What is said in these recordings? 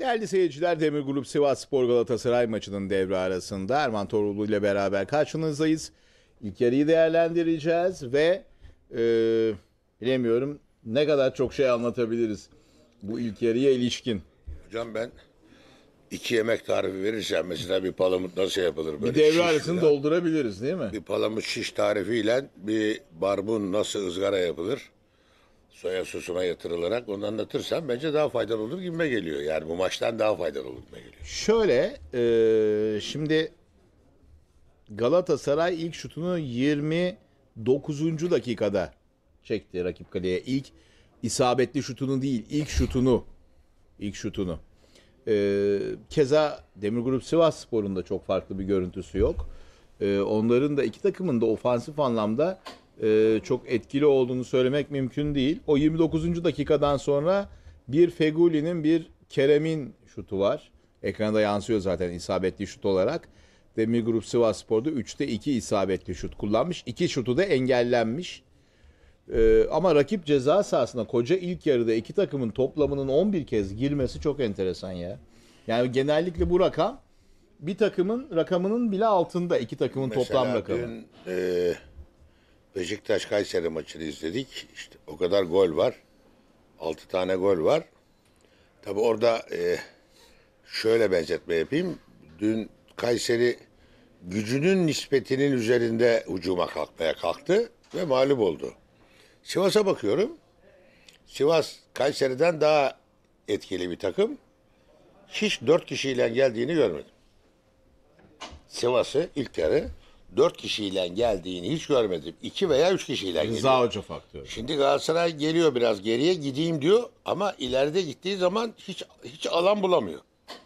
Değerli seyirciler Demir Grup Sivas Spor Galatasaray maçının devre arasında Erman Torulu ile beraber karşınızdayız. İlk yarıyı değerlendireceğiz ve e, bilemiyorum ne kadar çok şey anlatabiliriz bu ilk yarıya ilişkin. Hocam ben iki yemek tarifi verirsem mesela bir palamut nasıl yapılır? Böyle bir devre şiş arasını falan. doldurabiliriz değil mi? Bir palamut şiş tarifiyle bir barbun nasıl ızgara yapılır? soya sosuna yatırılarak onu anlatırsam bence daha faydalı olur gibime geliyor. Yani bu maçtan daha faydalı olur gibime geliyor. Şöyle e, şimdi Galatasaray ilk şutunu 29. dakikada çekti rakip kaleye. İlk isabetli şutunu değil, ilk şutunu. ilk şutunu. E, keza Demir Grup Sivas Spor'un da çok farklı bir görüntüsü yok. E, onların da iki takımın da ofansif anlamda e, çok etkili olduğunu söylemek mümkün değil. O 29. dakikadan sonra bir Feguli'nin bir Kerem'in şutu var. Ekranda yansıyor zaten isabetli şut olarak. Demir Grup Sivas Spor'da 3'te 2 isabetli şut kullanmış. 2 şutu da engellenmiş. Ee, ama rakip ceza sahasına koca ilk yarıda iki takımın toplamının 11 kez girmesi çok enteresan ya. Yani genellikle bu rakam bir takımın rakamının bile altında iki takımın Mesela toplam rakamı. Dün, e, Beşiktaş Kayseri maçını izledik. İşte o kadar gol var. altı tane gol var. Tabi orada e, şöyle benzetme yapayım. Dün Kayseri gücünün nispetinin üzerinde ucuma kalkmaya kalktı ve mağlup oldu. Sivas'a bakıyorum. Sivas Kayseri'den daha etkili bir takım. Hiç dört kişiyle geldiğini görmedim. Sivas'ı ilk yarı dört kişiyle geldiğini hiç görmedim. İki veya üç kişiyle geliyor. Rıza Hoca faktörü. Şimdi Galatasaray geliyor biraz geriye gideyim diyor ama ileride gittiği zaman hiç hiç alan bulamıyor.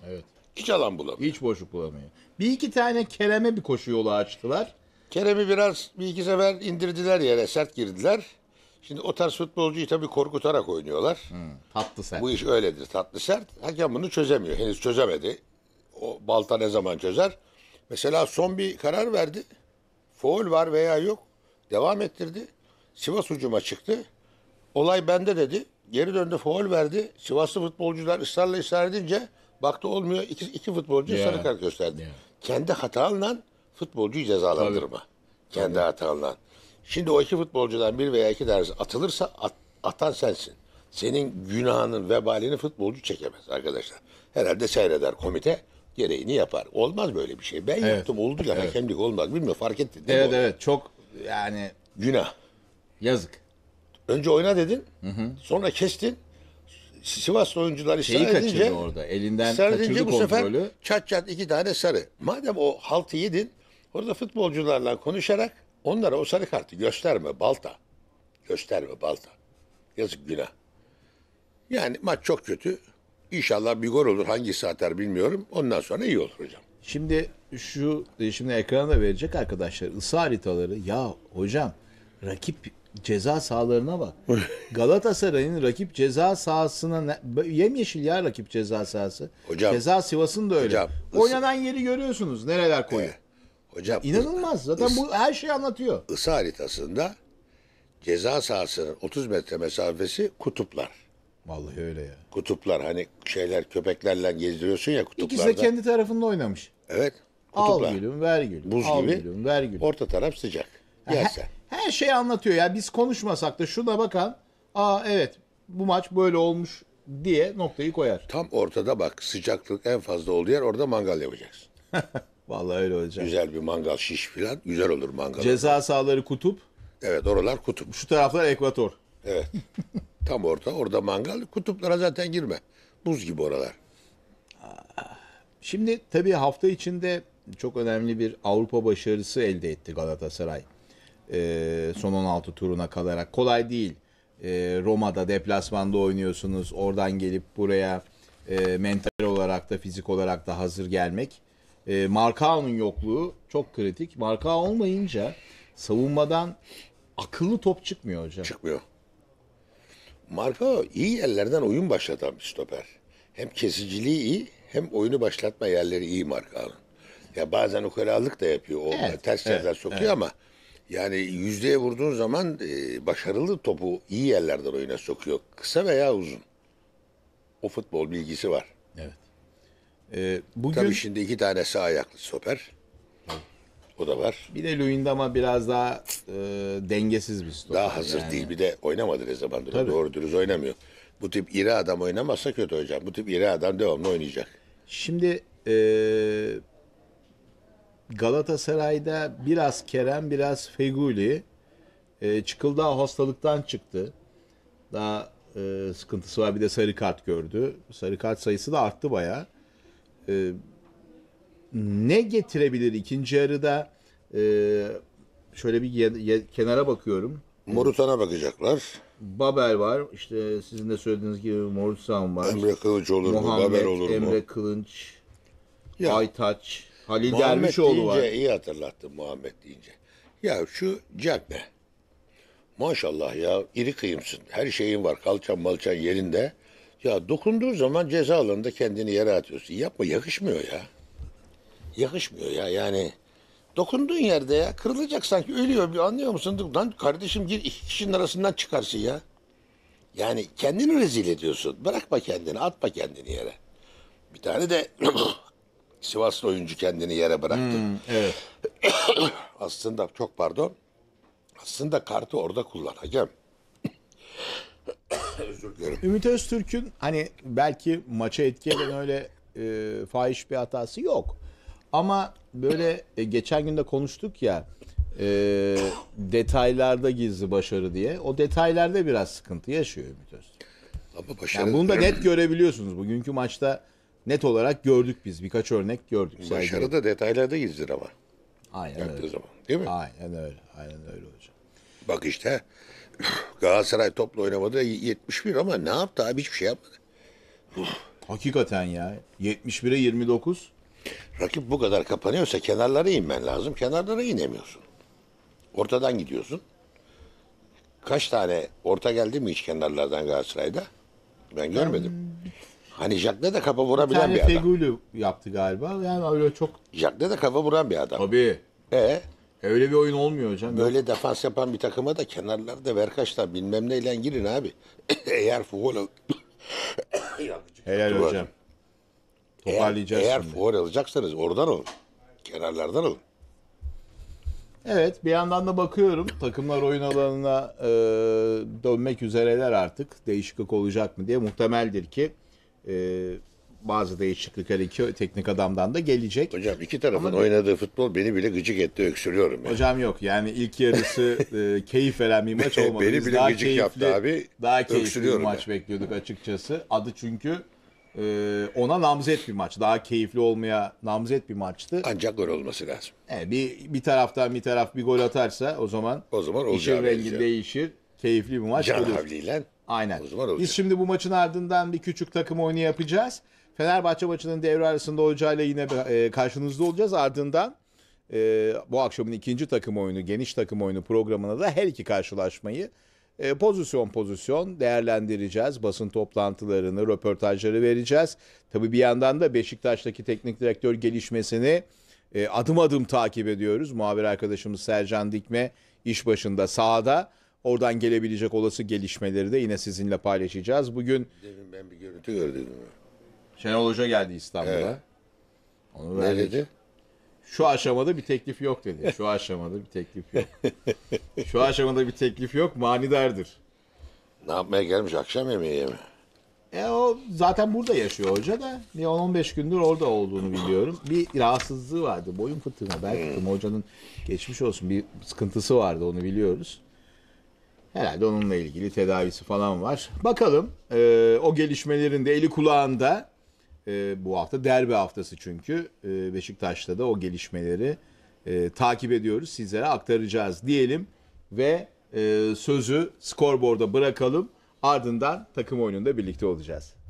Evet. Hiç alan bulamıyor. Hiç boşluk bulamıyor. Bir iki tane Kerem'e bir koşu yolu açtılar. Kerem'i biraz bir iki sefer indirdiler yere sert girdiler. Şimdi o tarz futbolcuyu tabii korkutarak oynuyorlar. Hmm, tatlı sert. Bu iş öyledir tatlı sert. Hakem bunu çözemiyor. Henüz çözemedi. O balta ne zaman çözer? Mesela son bir karar verdi. Foul var veya yok. Devam ettirdi. Sivas ucuma çıktı. Olay bende dedi. Geri döndü foul verdi. Sivaslı futbolcular ısrarla ısrar edince baktı olmuyor. İki, iki futbolcu yeah. sarı kart gösterdi. Yeah. Kendi hatanla futbolcuyu cezalandırma. Tabii. Kendi Tabii. hatanla. Şimdi o iki futbolcudan bir veya iki ders atılırsa at, atan sensin. Senin günahının vebalini futbolcu çekemez arkadaşlar. Herhalde seyreder komite gereğini yapar. Olmaz böyle bir şey. Ben evet. yaptım oldu ya evet. hakemlik olmaz. Bilmiyorum fark ettin evet, mi? Evet çok yani. Günah. Yazık. Önce oyna dedin. Hı hı. Sonra kestin. Sivaslı oyuncular ısrar edince. orada elinden kaçırdı bu Sefer çat çat iki tane sarı. Madem o haltı yedin orada futbolcularla konuşarak onlara o sarı kartı gösterme balta. Gösterme balta. Yazık günah. Yani maç çok kötü. İnşallah bir gol olur. hangi atar bilmiyorum. Ondan sonra iyi olur hocam. Şimdi şu şimdi ekrana da verecek arkadaşlar ısı haritaları. Ya hocam rakip ceza sahalarına bak. Galatasaray'ın rakip ceza sahasına ne, yemyeşil ya rakip ceza sahası. Hocam. Ceza Sivas'ın da öyle. Hocam, Oynanan yeri görüyorsunuz nereler ee, koyu. Evet. Hocam. İnanılmaz. Zaten ısı, bu her şeyi anlatıyor. Isı haritasında ceza sahasının 30 metre mesafesi kutuplar. Vallahi öyle ya. Kutuplar hani şeyler köpeklerle gezdiriyorsun ya kutuplarda. İkisi de kendi tarafında oynamış. Evet. Kutuplar. Al gülüm ver gülüm. Buz Al gibi. Gülüm, ver gülüm. Orta taraf sıcak. Yersen. Her, her şeyi anlatıyor ya. Biz konuşmasak da şuna bakan aa evet bu maç böyle olmuş diye noktayı koyar. Tam ortada bak sıcaklık en fazla olduğu yer orada mangal yapacaksın. Vallahi öyle olacak. Güzel bir mangal şiş falan güzel olur mangal. Ceza sahaları kutup. Evet oralar kutup. Şu taraflar ekvator. Evet. Tam orta. Orada mangal. Kutuplara zaten girme. Buz gibi oralar. Şimdi tabii hafta içinde çok önemli bir Avrupa başarısı elde etti Galatasaray. Ee, son 16 turuna kalarak. Kolay değil. Ee, Roma'da deplasmanda oynuyorsunuz. Oradan gelip buraya e, mental olarak da fizik olarak da hazır gelmek. E, ee, Markao'nun yokluğu çok kritik. Markao olmayınca savunmadan akıllı top çıkmıyor hocam. Çıkmıyor. Marco iyi yerlerden oyun başlatan bir stoper. Hem kesiciliği iyi hem oyunu başlatma yerleri iyi Marko'nun. Ya bazen ukalalık da yapıyor. O evet, ters yerden sokuyor evet. ama yani yüzdeye vurduğun zaman e, başarılı topu iyi yerlerden oyuna sokuyor. Kısa veya uzun. O futbol bilgisi var. Evet. Ee, bugün... Tabii şimdi iki tane sağ ayaklı stoper. O da var. Bir de Luyendam ama biraz daha e, dengesiz bir stoper. Daha hazır yani. değil. Bir de oynamadı ne zamandır. Tabii. Doğru dürüst oynamıyor. Bu tip iri adam oynamazsa kötü hocam. Bu tip iri adam devamlı oynayacak. Şimdi e, Galatasaray'da biraz Kerem biraz Feguli. E, Çıkıldağ hastalıktan çıktı. Daha e, sıkıntısı var. Bir de sarı kart gördü. Sarı kart sayısı da arttı bayağı. E, ne getirebilir ikinci yarıda? Ee, şöyle bir ye, ye, kenara bakıyorum. Morutan'a bakacaklar. Babel var. İşte sizin de söylediğiniz gibi Morutan var. Emre Kılıç olur Muhammed, mu? Babel olur Emre mu? Emre Kılıç, ya, Aytaç, Halil Muhammed Dervişoğlu deyince, var. iyi hatırlattın Muhammed deyince. Ya şu cadde. Maşallah ya iri kıyımsın. Her şeyin var. Kalçan malçan yerinde. Ya dokunduğu zaman ceza alanında kendini yere atıyorsun. Yapma yakışmıyor ya yakışmıyor ya yani. Dokunduğun yerde ya kırılacak sanki ölüyor bir anlıyor musun? Lan kardeşim gir iki kişinin arasından çıkarsın ya. Yani kendini rezil ediyorsun. Bırakma kendini atma kendini yere. Bir tane de Sivaslı oyuncu kendini yere bıraktı. Hmm, evet. Aslında çok pardon. Aslında kartı orada kullan hakem. Özür dilerim. Ümit Öztürk'ün hani belki maça etkileyen öyle e, fahiş bir hatası yok. Ama böyle e, geçen gün de konuştuk ya e, detaylarda gizli başarı diye. O detaylarda biraz sıkıntı yaşıyor Ümit Öz. Ama başarı... Yani bunu da net görebiliyorsunuz. Bugünkü maçta net olarak gördük biz. Birkaç örnek gördük. Başarı da detaylarda gizli ama. Aynen Yaptığı öyle. zaman. Değil mi? Aynen öyle. Aynen öyle hocam. Bak işte Galatasaray toplu oynamadı 71 ama ne yaptı abi hiçbir şey yapmadı. Hakikaten ya. 71'e 29. Rakip bu kadar kapanıyorsa kenarlara inmen lazım. Kenarlara inemiyorsun. Ortadan gidiyorsun. Kaç tane orta geldi mi hiç kenarlardan Galatasaray'da? Ben görmedim. Hmm. Hani Jack'le de kafa vurabilen bir, bir adam. Fegülü yaptı galiba. Yani öyle çok... Jack'le de kafa vuran bir adam. Tabii. Ee, Öyle bir oyun olmuyor hocam. Böyle ya. defans yapan bir takıma da kenarlarda ver verkaçla bilmem neyle girin abi. Eğer futbol... Helal hocam. Toparlayacağız eğer, eğer fuar alacaksanız oradan alın. Kenarlardan alın. Evet bir yandan da bakıyorum takımlar oyun alanına e, dönmek üzereler artık. Değişiklik olacak mı diye muhtemeldir ki e, bazı değişiklikler iki teknik adamdan da gelecek. Hocam iki tarafın Ama oynadığı futbol beni bile gıcık etti öksürüyorum. Yani. Hocam yok yani ilk yarısı e, keyif veren bir maç olmadı. beni Biz bile gıcık keyifli, yaptı abi. Daha keyifli bir maç yani. bekliyorduk açıkçası. Adı çünkü e, ona namzet bir maç. Daha keyifli olmaya namzet bir maçtı. Ancak gol olması lazım. E, bir bir taraftan bir taraf bir gol atarsa o zaman o zaman işin rengi ya. değişir. Keyifli bir maç. Can olur. havliyle. Aynen. O zaman Biz şimdi bu maçın ardından bir küçük takım oyunu yapacağız. Fenerbahçe maçının devre arasında hocayla yine e, karşınızda olacağız. Ardından e, bu akşamın ikinci takım oyunu, geniş takım oyunu programına da her iki karşılaşmayı e, pozisyon pozisyon değerlendireceğiz. Basın toplantılarını, röportajları vereceğiz. Tabii bir yandan da Beşiktaş'taki teknik direktör gelişmesini e, adım adım takip ediyoruz. Muhabir arkadaşımız Sercan Dikme iş başında sahada. Oradan gelebilecek olası gelişmeleri de yine sizinle paylaşacağız. Bugün Demin ben bir görüntü gördüm. Şenol Hoca geldi İstanbul'a. Evet. Onu Ne verdik. dedi? Şu aşamada bir teklif yok dedi. Şu aşamada bir teklif yok. Şu aşamada bir teklif yok manidardır. Ne yapmaya gelmiş akşam yemeği mi? E o zaten burada yaşıyor hoca da. Bir 10-15 gündür orada olduğunu biliyorum. Bir rahatsızlığı vardı. Boyun fıtığına belki hmm. fıtığı hocanın geçmiş olsun bir sıkıntısı vardı onu biliyoruz. Herhalde onunla ilgili tedavisi falan var. Bakalım e, o gelişmelerin de eli kulağında e, bu hafta derbi haftası çünkü e, Beşiktaş'ta da o gelişmeleri e, takip ediyoruz sizlere aktaracağız diyelim ve e, sözü skorborda bırakalım ardından takım oyununda birlikte olacağız.